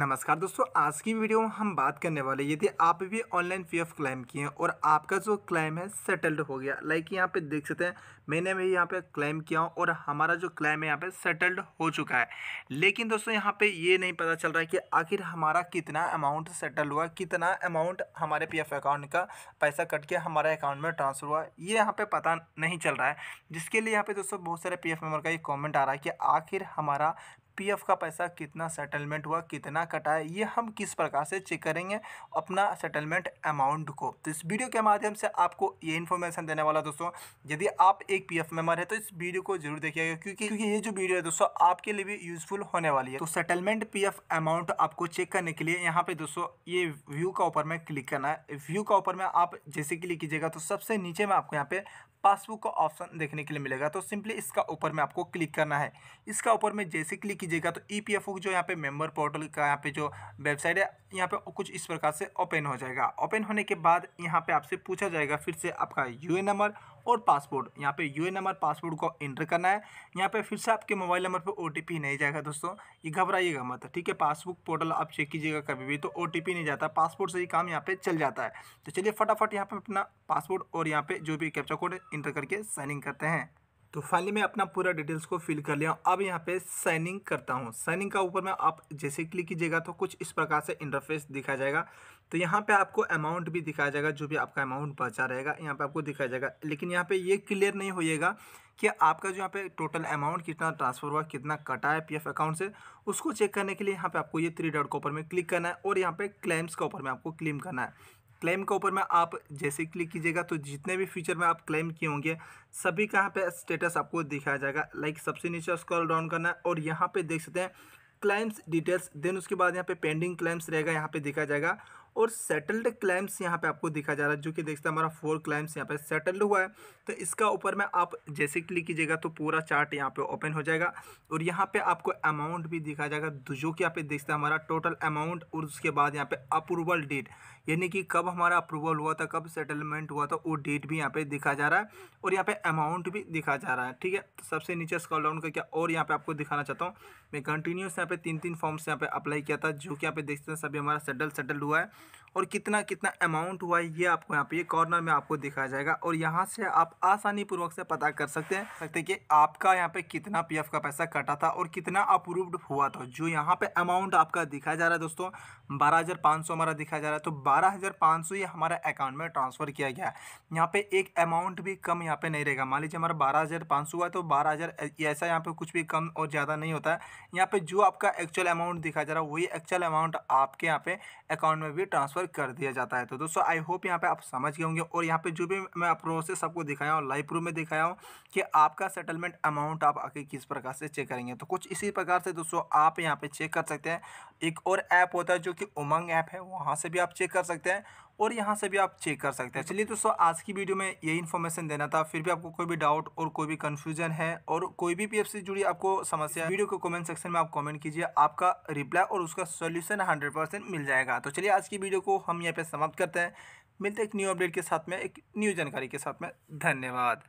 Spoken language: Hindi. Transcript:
नमस्कार दोस्तों आज की वीडियो में हम बात करने वाले यदि आप भी ऑनलाइन पी एफ क्लेम किए हैं और आपका जो क्लेम है सेटल्ड हो गया लाइक यहाँ पे देख सकते हैं मैंने भी यहाँ पे क्लेम किया हूँ और हमारा जो क्लेम है यहाँ पे सेटल्ड हो चुका है लेकिन दोस्तों यहाँ पे ये नहीं पता चल रहा है कि आखिर हमारा कितना अमाउंट सेटल हुआ कितना अमाउंट हमारे पी अकाउंट का पैसा कट के हमारे अकाउंट में ट्रांसफ़र हुआ ये यहाँ पर पता नहीं चल रहा है जिसके लिए यहाँ पर दोस्तों बहुत सारे पी मेम्बर का ये कॉमेंट आ रहा है कि आखिर हमारा पीएफ का पैसा कितना सेटलमेंट हुआ कितना कटा है ये हम किस प्रकार से चेक करेंगे अपना सेटलमेंट अमाउंट को तो इस वीडियो के माध्यम से आपको ये इन्फॉर्मेशन देने वाला दोस्तों यदि आप एक एफ मेंबर है तो इस वीडियो को जरूर देखिएगा क्योंकि क्योंकि ये जो वीडियो है दोस्तों आपके लिए भी यूजफुल होने वाली है तो सेटलमेंट एफ अमाउंट आपको चेक करने के लिए यहाँ पे दोस्तों ये व्यू का ऊपर में क्लिक करना है व्यू का ऊपर में आप जैसे क्लिक कीजिएगा तो सबसे नीचे में आपको यहाँ पे पासबुक का ऑप्शन देखने के लिए मिलेगा तो सिंपली इसका ऊपर में आपको क्लिक करना है इसका ऊपर में जैसे क्लिक कीजिएगा तो ई e ओ जो यहाँ पे मेंबर पोर्टल का यहाँ पे जो वेबसाइट है यहाँ पे कुछ इस प्रकार से ओपन हो जाएगा ओपन होने के बाद यहाँ पे आपसे पूछा जाएगा फिर से आपका यू नंबर और पासपोर्ट यहाँ पे यू नंबर पासपोर्ट को एंटर करना है यहाँ पे फिर से आपके मोबाइल नंबर पे ओ नहीं जाएगा दोस्तों ये घबराइएगा मत ठीक है पासबुक पोर्टल आप चेक कीजिएगा कभी भी तो ओ नहीं जाता पासपोर्ट से ही काम यहाँ पे चल जाता है तो चलिए फटाफट यहाँ पे अपना पासपोर्ट और यहाँ पे जो भी कैप्चा कोड है इंटर करके साइनिंग करते हैं तो फाइनली मैं अपना पूरा डिटेल्स को फिल कर लिया अब यहाँ पे साइनिंग करता हूँ साइनिंग का ऊपर में आप जैसे क्लिक कीजिएगा तो कुछ इस प्रकार से इंटरफेस दिखा जाएगा तो यहाँ पे आपको अमाउंट भी दिखाया जाएगा जो भी आपका अमाउंट बचा रहेगा यहाँ पे आपको दिखाया जाएगा लेकिन यहाँ पे ये क्लियर नहीं होएगा कि आपका जो यहाँ पे टोटल अमाउंट कितना ट्रांसफर हुआ कितना कटा है पीएफ अकाउंट से उसको चेक करने के लिए यहाँ पे आपको ये थ्री डॉट के ऊपर में क्लिक करना है और यहाँ पे क्लेम्स के ऊपर में आपको क्लेम करना है क्लेम के ऊपर में आप जैसे क्लिक कीजिएगा तो जितने भी फीचर में आप क्लेम किए होंगे सभी का यहाँ पे स्टेटस आपको दिखाया जाएगा लाइक सबसे नीचे स्क्रॉल डाउन करना है और यहाँ पे देख सकते हैं क्लेम्स डिटेल्स देन उसके बाद यहाँ पे पेंडिंग क्लेम्स रहेगा यहाँ पे देखा जाएगा और सेटल्ड क्लाइम्स यहाँ पे आपको दिखा जा रहा है जो कि देखते हैं हमारा फोर क्लाइम्स यहाँ पे सेटल्ड हुआ है तो इसका ऊपर में आप जैसे क्लिक कीजिएगा तो पूरा चार्ट यहाँ पे ओपन हो जाएगा और यहाँ पे आपको अमाउंट भी दिखा जाएगा जो कि यहाँ पे देखते हैं हमारा टोटल अमाउंट और उसके बाद यहाँ पे अप्रूवल डेट यानी कि कब हमारा अप्रूवल हुआ था कब सेटलमेंट हुआ था वो डेट भी यहाँ पे दिखा जा रहा है और यहाँ पे अमाउंट भी दिखा जा रहा है ठीक है तो सबसे नीचे स्कॉल डाउन करके और यहाँ पे आपको दिखाना चाहता हूँ मैं कंटिन्यूस यहाँ पे तीन तीन फॉर्म्स यहाँ पे अप्लाई किया था जो कि यहाँ पे देखते हैं सभी हमारा सेटल सेटल हुआ है और कितना कितना अमाउंट हुआ है ये आपको यहाँ पे ये कॉर्नर में आपको दिखाया जाएगा और यहाँ से आप आसानी पूर्वक से पता कर सकते हैं सकते कि आपका यहाँ पे कितना पीएफ का पैसा कटा था और कितना अप्रूव्ड हुआ था जो यहाँ पे अमाउंट आपका दिखाया जा रहा है दोस्तों बारह हमारा दिखाया जा रहा है तो बारह ये हमारा अकाउंट में ट्रांसफ़र किया गया है यहाँ पर एक अमाउंट भी कम यहाँ पर नहीं रहेगा मान लीजिए हमारा बारह हुआ है तो बारह ऐसा यहाँ पर कुछ भी कम और ज़्यादा नहीं होता है यहाँ पर जो आपका एक्चुअल अमाउंट दिखाया जा रहा है वही एक्चुअल अमाउंट आपके यहाँ पे अकाउंट में भी ट्रांसफ़र कर दिया जाता है तो दोस्तों आई होप यहाँ पे आप समझ गए होंगे और यहाँ पे जो भी मैं प्रोसेस सबको दिखाया हूँ लाइव प्रूफ में दिखाया हूँ कि आपका सेटलमेंट अमाउंट आप आगे किस प्रकार से चेक करेंगे तो कुछ इसी प्रकार से दोस्तों आप यहाँ पे चेक कर सकते हैं एक और ऐप होता है जो कि उमंग ऐप है वहाँ से भी आप चेक कर सकते हैं और यहाँ से भी आप चेक कर सकते हैं चलिए दोस्तों आज की वीडियो में यही इन्फॉर्मेशन देना था फिर भी आपको कोई भी डाउट और कोई भी कन्फ्यूजन है और कोई भी पीएफ से जुड़ी आपको समस्या वीडियो को कमेंट सेक्शन में आप कमेंट कीजिए आपका रिप्लाई और उसका सोल्यूशन हंड्रेड मिल जाएगा तो चलिए आज की वीडियो को हम यहाँ पर समाप्त करते हैं मिलते एक न्यू अपडेट के साथ में एक न्यू जानकारी के साथ में धन्यवाद